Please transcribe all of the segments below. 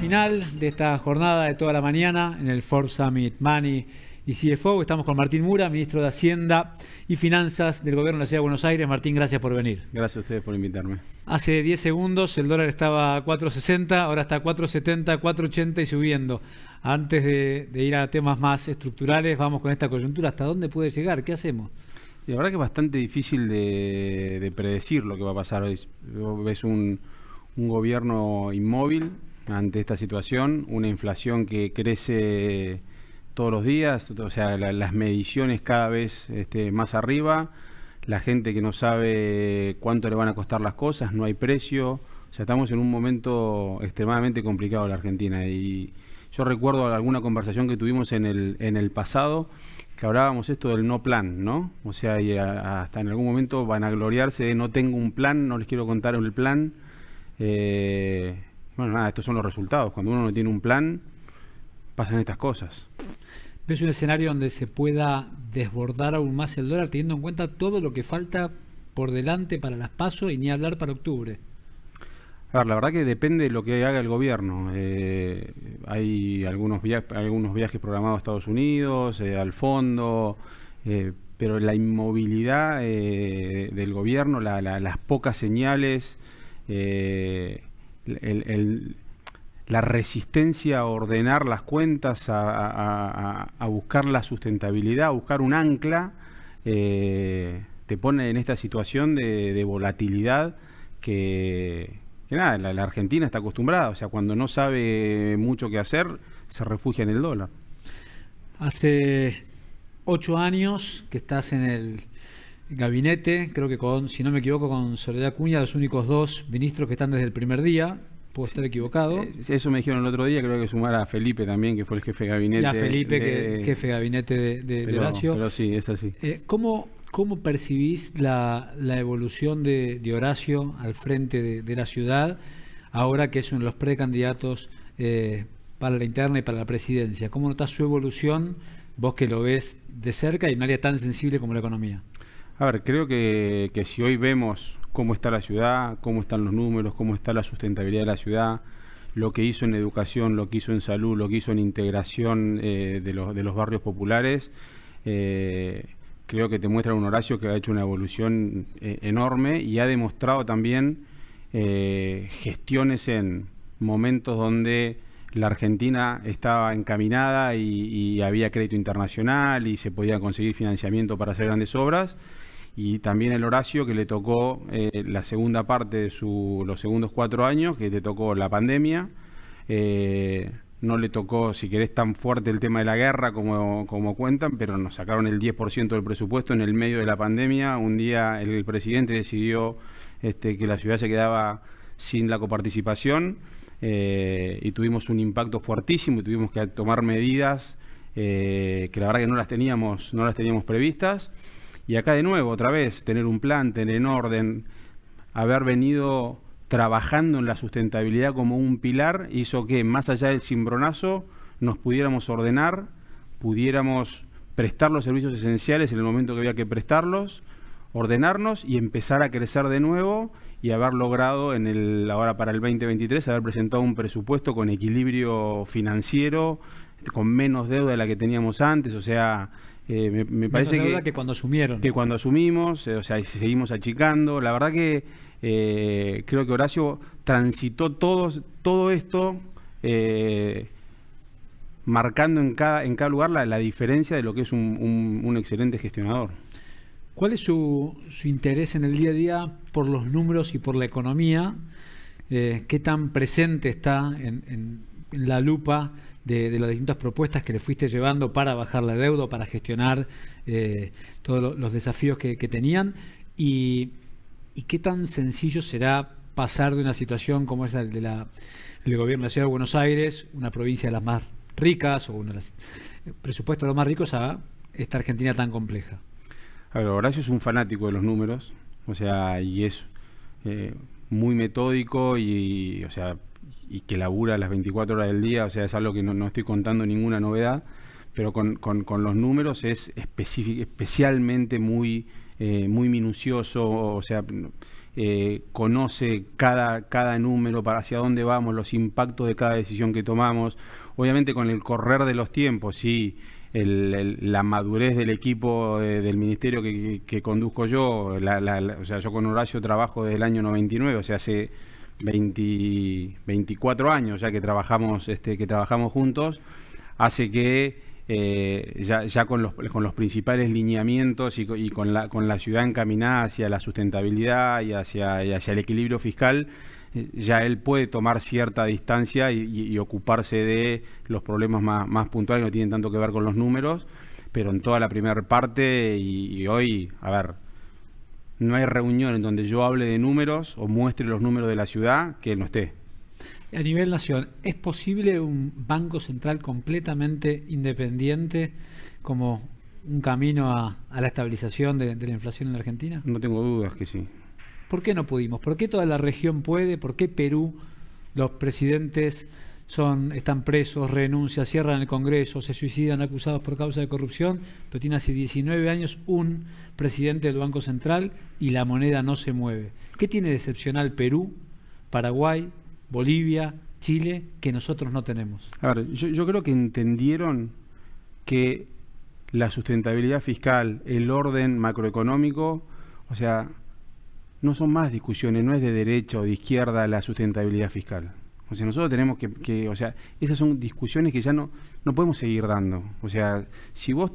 final de esta jornada de toda la mañana en el Forbes Summit Money y CFO. Estamos con Martín Mura, ministro de Hacienda y Finanzas del Gobierno de la Ciudad de Buenos Aires. Martín, gracias por venir. Gracias a ustedes por invitarme. Hace 10 segundos el dólar estaba a 4.60, ahora está a 4.70, 4.80 y subiendo. Antes de, ir a temas más estructurales, vamos con esta coyuntura. ¿Hasta dónde puede llegar? ¿Qué hacemos? La verdad que es bastante difícil de, predecir lo que va a pasar hoy. Ves un gobierno inmóvil ante esta situación, una inflación que crece todos los días, o sea, las mediciones cada vez este, más arriba, la gente que no sabe cuánto le van a costar las cosas, no hay precio, o sea, estamos en un momento extremadamente complicado en la Argentina y yo recuerdo alguna conversación que tuvimos en el, en el pasado que hablábamos esto del no plan, ¿no? O sea, hasta en algún momento van a gloriarse de no tengo un plan, no les quiero contar el plan. Eh, bueno, nada, estos son los resultados. Cuando uno no tiene un plan, pasan estas cosas. ¿Ves un escenario donde se pueda desbordar aún más el dólar teniendo en cuenta todo lo que falta por delante para las pasos y ni hablar para octubre? A ver, la verdad que depende de lo que haga el gobierno. Eh, hay algunos, viajes programados a Estados Unidos, eh, al fondo, eh, pero la inmovilidad del gobierno, las pocas señales, la resistencia a ordenar las cuentas, a, buscar la sustentabilidad, a buscar un ancla, eh, te pone en esta situación de, volatilidad que, nada, la, la, Argentina está acostumbrada, o sea, cuando no sabe mucho qué hacer, se refugia en el dólar. Hace ocho años que estás en el gabinete, creo que con, si no me equivoco, con Soledad Cuña, los únicos dos ministros que están desde el primer día. Puedo estar equivocado. Eh, eso me dijeron el otro día, creo que sumar a Felipe también, que fue el jefe de gabinete. Felipe, de, que jefe de gabinete de, Horacio. Pero sí, es así. Eh, ¿cómo, percibís la, evolución de, Horacio al frente de, la ciudad, ahora que es uno de los precandidatos eh, para la interna y para la presidencia? ¿Cómo notás su evolución, vos que lo ves de cerca y en un área tan sensible como la economía? A ver, creo que, si hoy vemos cómo está la ciudad, cómo están los números, cómo está la sustentabilidad de la ciudad, lo que hizo en educación, lo que hizo en salud, lo que hizo en integración eh, de, los, de, los, barrios populares, eh, creo que te muestra un Horacio que ha hecho una evolución eh, enorme y ha demostrado también gestiones en momentos donde la Argentina estaba encaminada y había crédito internacional y se podía conseguir financiamiento para hacer grandes obras y también el Horacio que le tocó eh, la segunda parte de su, los segundos cuatro años, que te tocó la pandemia. Eh, no le tocó, si querés, tan fuerte el tema de la guerra como, cuentan, pero nos sacaron el 10% del presupuesto en el medio de la pandemia. Un día el presidente decidió este, que la ciudad se quedaba sin la coparticipación eh, y tuvimos un impacto fuertísimo y tuvimos que tomar medidas que la verdad que no las teníamos, no las teníamos previstas. Y acá de nuevo, otra vez, tener un plan, tener en orden, haber venido trabajando en la sustentabilidad como un pilar, hizo que más allá del cimbronazo nos pudiéramos ordenar, pudiéramos prestar los servicios esenciales en el momento que había que prestarlos, ordenarnos y empezar a crecer de nuevo y haber logrado en el ahora para el 2023 haber presentado un presupuesto con equilibrio financiero, con menos deuda de la que teníamos antes, o sea, eh, me, parece que, cuando asumieron. Que cuando asumimos, eh, o sea, seguimos achicando. La verdad que eh, creo que Horacio transitó todo esto marcando en cada, en cada lugar la, la diferencia de lo que es un, excelente gestionador. ¿Cuál es su, interés en el día a día por los números y por la economía? ¿Qué tan presente está en la lupa de, las distintas propuestas que le fuiste llevando para bajar la deuda, para gestionar eh, todos los desafíos que, tenían y, qué tan sencillo será pasar de una situación como esa del gobierno de la Ciudad de Buenos Aires, una provincia de las más ricas o uno de los eh, presupuestos de los más ricos a esta Argentina tan compleja. A ver, Horacio es un fanático de los números, o sea, y es eh, muy metódico y, o sea, y que labura las 24 horas del día, o sea, es algo que no, estoy contando ninguna novedad, pero con, con, los números es especialmente muy, eh, muy minucioso, o sea, eh, conoce cada, cada número, para hacia dónde vamos, los impactos de cada decisión que tomamos. Obviamente con el correr de los tiempos, Y la madurez del equipo eh, del ministerio que, conduzco yo, o sea, yo con Horacio trabajo desde el año 99, o sea, hace 20, 24 años ya que trabajamos, este, que trabajamos juntos, hace que eh, ya, con, los, con, los, principales lineamientos y, con, la, con, la, ciudad encaminada hacia la sustentabilidad y hacia, hacia el equilibrio fiscal, eh, ya él puede tomar cierta distancia y, ocuparse de los problemas más, más, puntuales que no tienen tanto que ver con los números, pero en toda la primera parte y hoy, a ver, no hay reunión en donde yo hable de números o muestre los números de la ciudad que él no esté. A nivel nación, ¿es posible un banco central completamente independiente como un camino a, la estabilización de, de, la inflación en la Argentina? No tengo dudas que sí. ¿Por qué no pudimos? ¿Por qué toda la región puede? ¿Por qué Perú, los presidentes son, están presos, renuncian, cierran el Congreso, se suicidan acusados por causa de corrupción, pero tiene hace 19 años un presidente del Banco Central y la moneda no se mueve. ¿Qué tiene de excepcional Perú, Paraguay, Bolivia, Chile, que nosotros no tenemos? A ver, yo creo que entendieron que la sustentabilidad fiscal, el orden macroeconómico, o sea, no son más discusiones, no es de derecha o de izquierda la sustentabilidad fiscal. O sea, nosotros tenemos que, o sea, esas son discusiones que ya no, no podemos seguir dando. O sea, si vos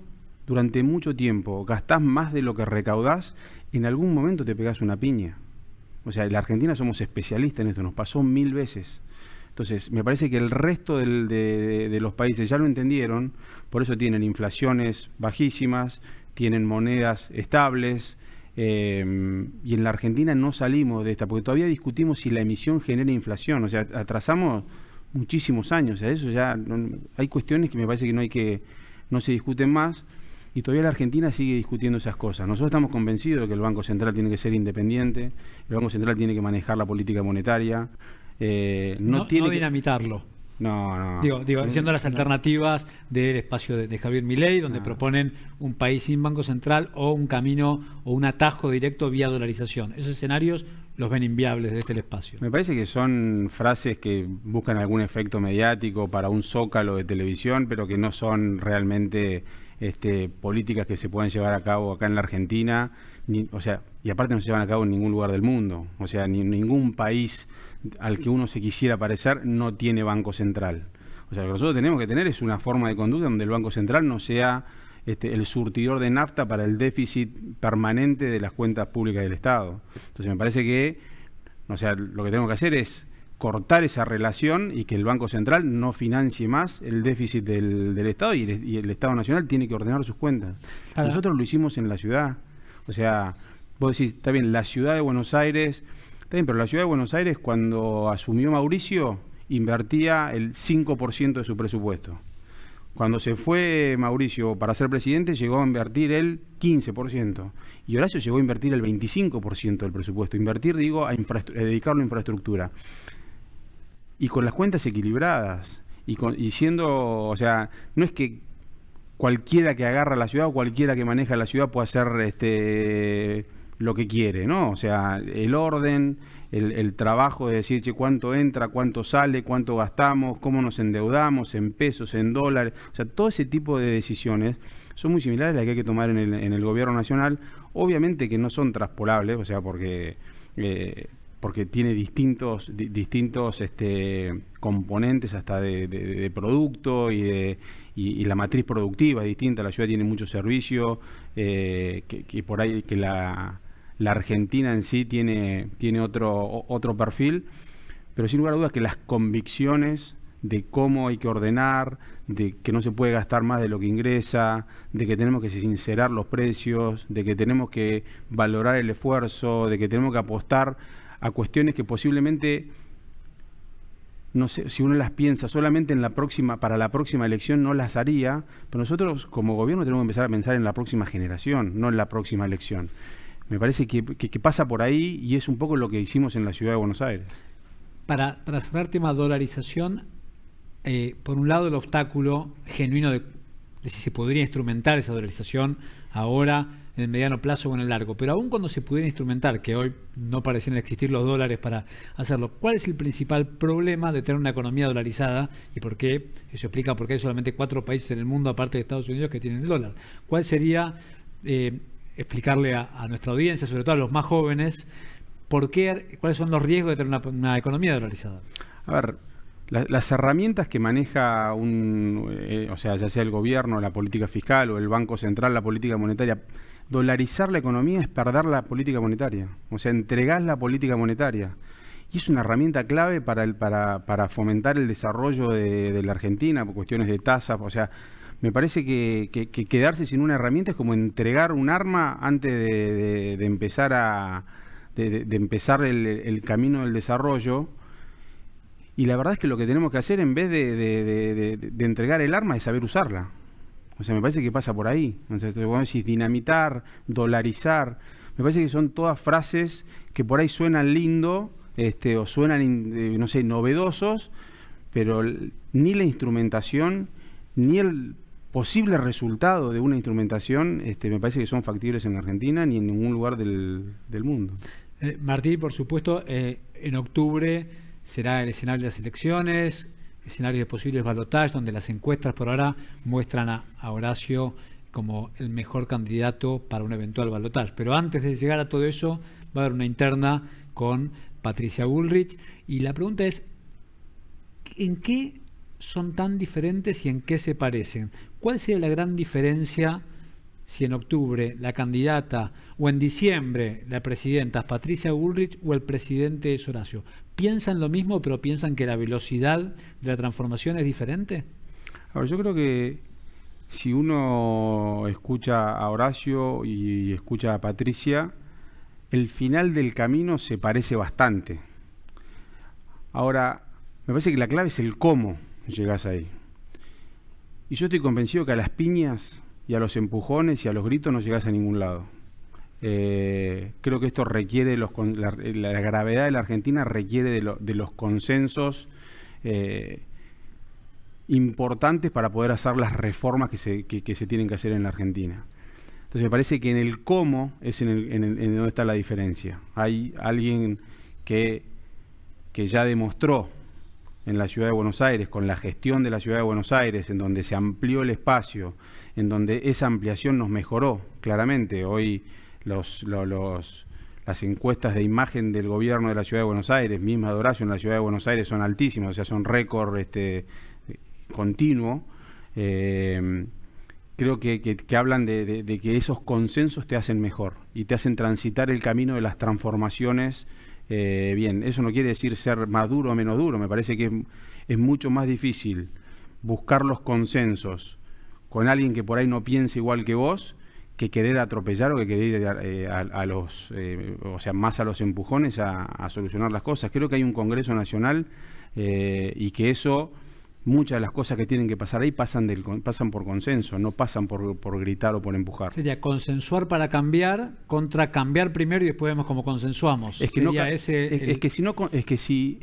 durante mucho tiempo gastás más de lo que recaudás, en algún momento te pegás una piña. O sea, en la Argentina somos especialistas en esto, nos pasó mil veces. Entonces, me parece que el resto de los países ya lo entendieron, por eso tienen inflaciones bajísimas, tienen monedas estables, Em, y en la Argentina no salimos de esta, porque todavía discutimos si la emisión genera inflación, o sea, atrasamos muchísimos años, o sea, eso ya hay cuestiones que me parece que no hay que, no se discuten más, y todavía la Argentina sigue discutiendo esas cosas. Nosotros estamos convencidos de que el Banco Central tiene que ser independiente, el Banco Central tiene que manejar la política monetaria, eh, no, tiene no dinamitarlo. No, no. Digo, diciendo las alternativas del espacio de, Javier Milei, donde ah. proponen un país sin banco central o un camino o un atajo directo vía dolarización. Esos escenarios los ven inviables desde el espacio. Me parece que son frases que buscan algún efecto mediático para un zócalo de televisión, pero que no son realmente este, políticas que se puedan llevar a cabo acá en la Argentina o sea, y aparte no se llevan a cabo en ningún lugar del mundo. O sea, ni ningún país al que uno se quisiera parecer no tiene banco central. O sea, lo que nosotros tenemos que tener es una forma de conducta donde el banco central no sea este, el surtidor de nafta para el déficit permanente de las cuentas públicas del Estado. Entonces me parece que, o sea, lo que tenemos que hacer es cortar esa relación y que el Banco Central no financie más el déficit del, Estado y el, Estado Nacional tiene que ordenar sus cuentas. Nosotros lo hicimos en la ciudad. O sea, vos decís, está bien, la ciudad de Buenos Aires, está bien, pero la ciudad de Buenos Aires cuando asumió Mauricio invertía el 5% de su presupuesto. Cuando se fue Mauricio para ser presidente llegó a invertir el 15% y Horacio llegó a invertir el 25% del presupuesto. Invertir, digo, a, a eh, dedicarlo a infraestructura. Y con las cuentas equilibradas y, con, y siendo, o sea, no es que cualquiera que agarra la ciudad o cualquiera que maneja la ciudad puede hacer este, lo que quiere, ¿no? O sea, el orden, el, trabajo de decir, cuánto entra, cuánto sale, cuánto gastamos, cómo nos endeudamos en pesos, en dólares. O sea, todo ese tipo de decisiones son muy similares a las que hay que tomar en el, gobierno nacional. Obviamente que no son traspolables, o sea, porque... Eh, porque tiene distintos, distintos este, componentes hasta de producto y de, y, la matriz productiva es distinta, la ciudad tiene mucho servicio, eh, que, por ahí que la, la, Argentina en sí tiene, tiene otro, otro perfil, pero sin lugar a dudas que las convicciones de cómo hay que ordenar, de que no se puede gastar más de lo que ingresa, de que tenemos que sincerar los precios, de que tenemos que valorar el esfuerzo, de que tenemos que apostar a cuestiones que posiblemente no sé, si uno las piensa solamente en la próxima, para la próxima elección no las haría, pero nosotros como gobierno tenemos que empezar a pensar en la próxima generación, no en la próxima elección. Me parece que, pasa por ahí y es un poco lo que hicimos en la ciudad de Buenos Aires. Para, cerrar el tema dolarización, eh, por un lado el obstáculo genuino de de si se podría instrumentar esa dolarización ahora en el mediano plazo o en el largo. Pero aún cuando se pudiera instrumentar, que hoy no parecen existir los dólares para hacerlo, ¿cuál es el principal problema de tener una economía dolarizada y por qué? Eso explica por qué hay solamente cuatro países en el mundo, aparte de Estados Unidos, que tienen el dólar. ¿Cuál sería eh, explicarle a, nuestra audiencia, sobre todo a los más jóvenes, por qué, cuáles son los riesgos de tener una, una economía dolarizada? A ver, las herramientas que maneja un, eh, o sea, ya sea el gobierno, la política fiscal o el Banco Central, la política monetaria, dolarizar la economía es perder la política monetaria, o sea, entregar la política monetaria. Y es una herramienta clave para, el, para, para fomentar el desarrollo de, la Argentina, por cuestiones de tasas, o sea, me parece que, quedarse sin una herramienta es como entregar un arma antes de, empezar a de, empezar el, el, camino del desarrollo y la verdad es que lo que tenemos que hacer en vez de, entregar el arma es saber usarla. O sea, me parece que pasa por ahí. O sea, dinamitar, dolarizar, me parece que son todas frases que por ahí suenan lindo este, o suenan, eh, no sé, novedosos, pero ni la instrumentación ni el posible resultado de una instrumentación este, me parece que son factibles en Argentina ni en ningún lugar del, mundo. Eh, Martí, por supuesto, eh, en octubre será el escenario de las elecciones, escenario de posibles balotajes, donde las encuestas por ahora muestran a, Horacio como el mejor candidato para un eventual balotaje. Pero antes de llegar a todo eso, va a haber una interna con Patricia Bullrich. Y la pregunta es, ¿en qué son tan diferentes y en qué se parecen? ¿Cuál sería la gran diferencia si en octubre la candidata o en diciembre la presidenta es Patricia Bullrich o el presidente es Horacio. ¿Piensan lo mismo pero piensan que la velocidad de la transformación es diferente? Ahora yo creo que si uno escucha a Horacio y escucha a Patricia, el final del camino se parece bastante. Ahora, me parece que la clave es el cómo llegas ahí. Y yo estoy convencido que a las piñas y a los empujones y a los gritos no llegás a ningún lado. Eh, creo que esto requiere, la, gravedad de la Argentina requiere de, los consensos eh, importantes para poder hacer las reformas que se, tienen que hacer en la Argentina. Entonces me parece que en el cómo es en, donde está la diferencia. Hay alguien que, que ya demostró en la ciudad de Buenos Aires, con la gestión de la ciudad de Buenos Aires, en donde se amplió el espacio, en donde esa ampliación nos mejoró claramente. Hoy los, las encuestas de imagen del gobierno de la Ciudad de Buenos Aires, misma de en la Ciudad de Buenos Aires, son altísimas, o sea, son récord este, continuo. Eh, creo que, hablan de, que esos consensos te hacen mejor y te hacen transitar el camino de las transformaciones. Eh, bien, eso no quiere decir ser más duro o menos duro, me parece que es mucho más difícil buscar los consensos con alguien que por ahí no piensa igual que vos, que querer atropellar o que querer ir a, eh, los, eh, o sea, más a los empujones a, solucionar las cosas. Creo que hay un Congreso Nacional eh, y que eso, muchas de las cosas que tienen que pasar ahí pasan, del, pasan por consenso, no pasan por, gritar o por empujar. Sería consensuar para cambiar contra cambiar primero y después vemos cómo consensuamos. Es que, ese, que si no, es que si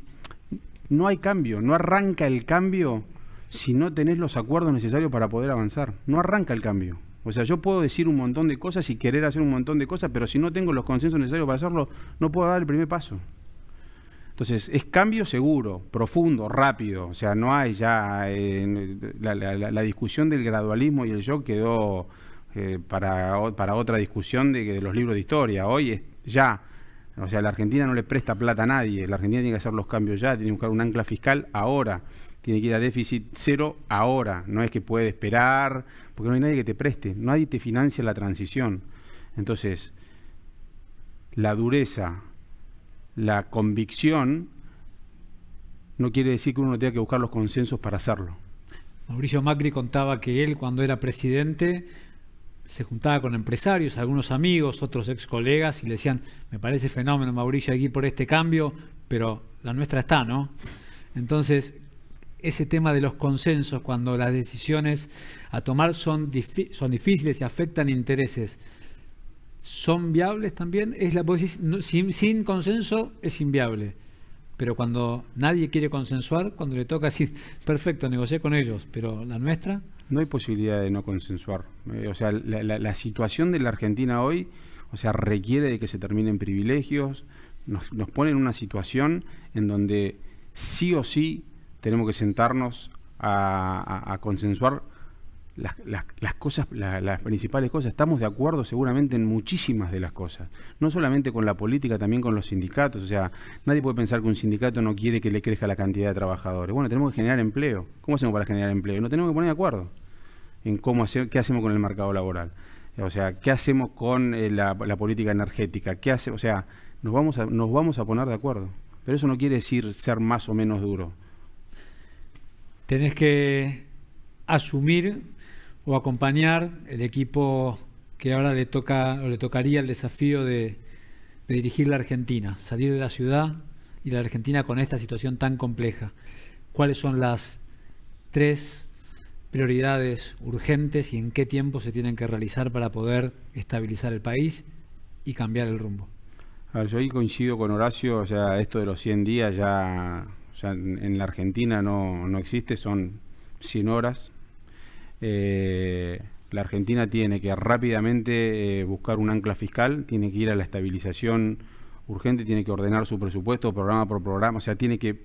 no hay cambio, no arranca el cambio si no tenés los acuerdos necesarios para poder avanzar. No arranca el cambio. O sea, yo puedo decir un montón de cosas y querer hacer un montón de cosas, pero si no tengo los consensos necesarios para hacerlo, no puedo dar el primer paso. Entonces, es cambio seguro, profundo, rápido. O sea, no hay ya. Eh, la, discusión del gradualismo y el yo quedó eh, para, para, otra discusión de, de, los libros de historia. Hoy es ya. O sea, la Argentina no le presta plata a nadie. La Argentina tiene que hacer los cambios ya, tiene que buscar un ancla fiscal ahora tiene que ir a déficit cero ahora, no es que puede esperar, porque no hay nadie que te preste, nadie te financia la transición. Entonces, la dureza, la convicción, no quiere decir que uno tenga que buscar los consensos para hacerlo. Mauricio Macri contaba que él cuando era presidente se juntaba con empresarios, algunos amigos, otros ex colegas y le decían, me parece fenómeno Mauricio aquí por este cambio, pero la nuestra está, ¿no? Entonces, ese tema de los consensos cuando las decisiones a tomar son, son difíciles y afectan intereses. ¿Son viables también? Es la, sin, consenso es inviable. Pero cuando nadie quiere consensuar, cuando le toca decir, perfecto, negocié con ellos, pero la nuestra... No hay posibilidad de no consensuar. Eh, o sea, la, situación de la Argentina hoy, o sea, requiere de que se terminen privilegios, nos, nos, pone en una situación en donde sí o sí tenemos que sentarnos a, consensuar las, cosas, las principales cosas. Estamos de acuerdo seguramente en muchísimas de las cosas. No solamente con la política, también con los sindicatos. O sea, nadie puede pensar que un sindicato no quiere que le crezca la cantidad de trabajadores. Bueno, tenemos que generar empleo. ¿Cómo hacemos para generar empleo? No tenemos que poner de acuerdo en cómo hacer, qué hacemos con el mercado laboral. O sea, qué hacemos con eh, la, política energética. ¿Qué hace? O sea, nos vamos, a, nos vamos a poner de acuerdo. Pero eso no quiere decir ser más o menos duro tenés que asumir o acompañar el equipo que ahora le toca o le tocaría el desafío de, dirigir la Argentina, salir de la ciudad y la Argentina con esta situación tan compleja. ¿Cuáles son las tres prioridades urgentes y en qué tiempo se tienen que realizar para poder estabilizar el país y cambiar el rumbo? A ver, yo ahí coincido con Horacio, o sea, esto de los 100 días ya sea, en, la Argentina no, existe, son 100 horas. Eh, la Argentina tiene que rápidamente eh, buscar un ancla fiscal, tiene que ir a la estabilización urgente, tiene que ordenar su presupuesto programa por programa, o sea, tiene que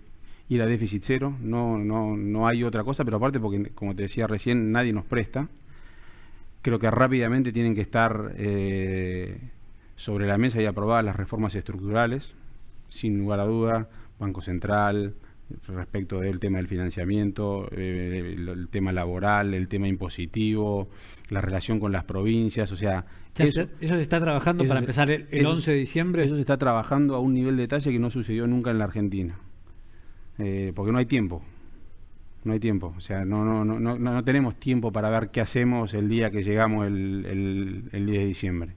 ir a déficit cero, no, no, hay otra cosa, pero aparte porque, como te decía recién, nadie nos presta. Creo que rápidamente tienen que estar eh, sobre la mesa y aprobadas las reformas estructurales, sin lugar a duda, Banco Central, respecto del tema del financiamiento, eh, el, tema laboral, el tema impositivo, la relación con las provincias, o sea... eso, se, está trabajando para empezar el, 11 de diciembre. Eso se está trabajando a un nivel de detalle que no sucedió nunca en la Argentina, eh, porque no hay tiempo. No hay tiempo, o sea, no, no, no, no, tenemos tiempo para ver qué hacemos el día que llegamos el, el 10 de diciembre.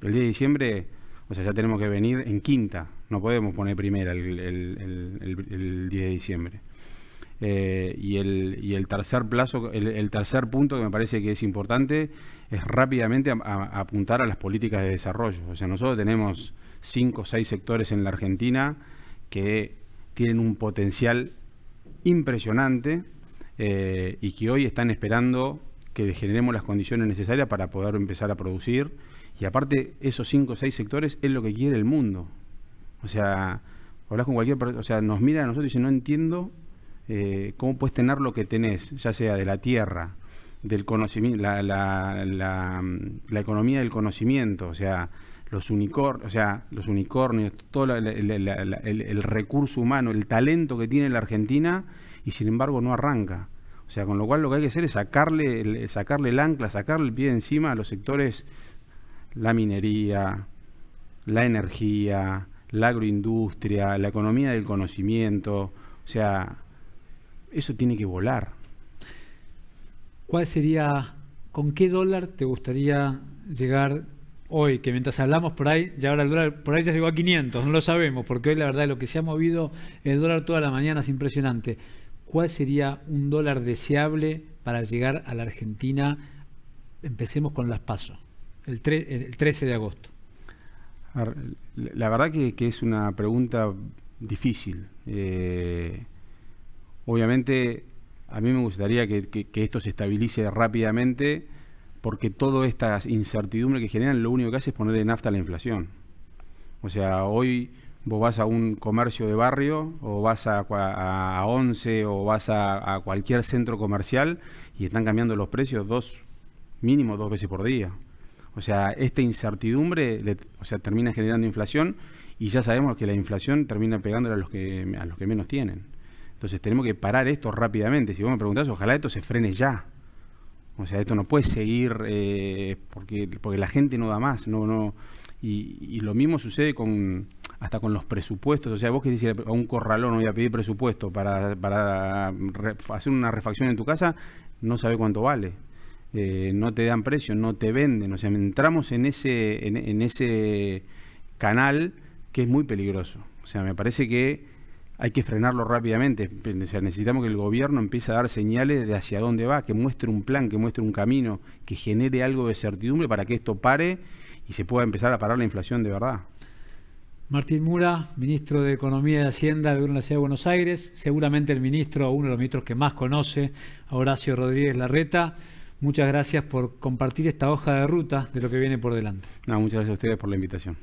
El 10 de diciembre o sea, ya tenemos que venir en quinta, no podemos poner primera el, 10 de diciembre. Eh, y, el, tercer plazo, el, tercer punto que me parece que es importante es rápidamente apuntar a las políticas de desarrollo. O sea, nosotros tenemos cinco o seis sectores en la Argentina que tienen un potencial impresionante eh, y que hoy están esperando que generemos las condiciones necesarias para poder empezar a producir y aparte, esos cinco o seis sectores es lo que quiere el mundo. O sea, hablas con cualquier o sea, nos mira a nosotros y no entiendo eh, cómo puedes tener lo que tenés, ya sea de la tierra, del conocimiento, la, la, mm, la, economía del conocimiento, o sea, los unicornios, o sea, los unicornios, todo el, recurso humano, el talento que tiene la Argentina, y sin embargo no arranca. O sea, con lo cual lo que hay que hacer es sacarle el, sacarle el ancla, sacarle el pie encima a los sectores la minería, la energía, la agroindustria, la economía del conocimiento. O sea, eso tiene que volar. ¿Cuál sería, con qué dólar te gustaría llegar hoy? Que mientras hablamos por ahí, ya ahora el dólar por ahí ya llegó a 500, no lo sabemos, porque hoy la verdad lo que se ha movido el dólar toda la mañana es impresionante. ¿Cuál sería un dólar deseable para llegar a la Argentina? Empecemos con las pasos el, 13 de agosto? la verdad que, es una pregunta difícil. Eh, obviamente a mí me gustaría que, esto se estabilice rápidamente porque toda esta incertidumbre que generan lo único que hace es poner nafta a la inflación. O sea, hoy vos vas a un comercio de barrio o vas a, a, Once o vas a, a, cualquier centro comercial y están cambiando los precios dos, mínimo dos veces por día. O sea, esta incertidumbre o sea, termina generando inflación y ya sabemos que la inflación termina pegándole a los que, a los que menos tienen. Entonces tenemos que parar esto rápidamente. Si vos me preguntás, ojalá esto se frene ya. O sea, esto no puede seguir eh, porque, porque la gente no da más. No, no, y, lo mismo sucede con hasta con los presupuestos. O sea, vos que dices a un corralón voy a pedir presupuesto para, para hacer una refacción en tu casa, no sabe cuánto vale. Eh, no te dan precio, no te venden. O sea, entramos en ese, en, en ese canal que es muy peligroso. O sea, me parece que hay que frenarlo rápidamente. O sea, necesitamos que el gobierno empiece a dar señales de hacia dónde va, que muestre un plan, que muestre un camino, que genere algo de certidumbre para que esto pare y se pueda empezar a parar la inflación de verdad. Martín Mura, ministro de Economía y Hacienda de la Ciudad de Buenos Aires, seguramente el ministro, uno de los ministros que más conoce, Horacio Rodríguez Larreta. Muchas gracias por compartir esta hoja de ruta de lo que viene por delante. muchas gracias a ustedes por la invitación.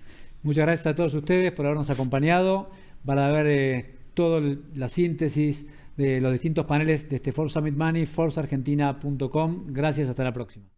Muchas gracias a todos ustedes por habernos acompañado. Van a ver eh, toda la síntesis de los distintos paneles de este Force Summit Money, Gracias, hasta la próxima.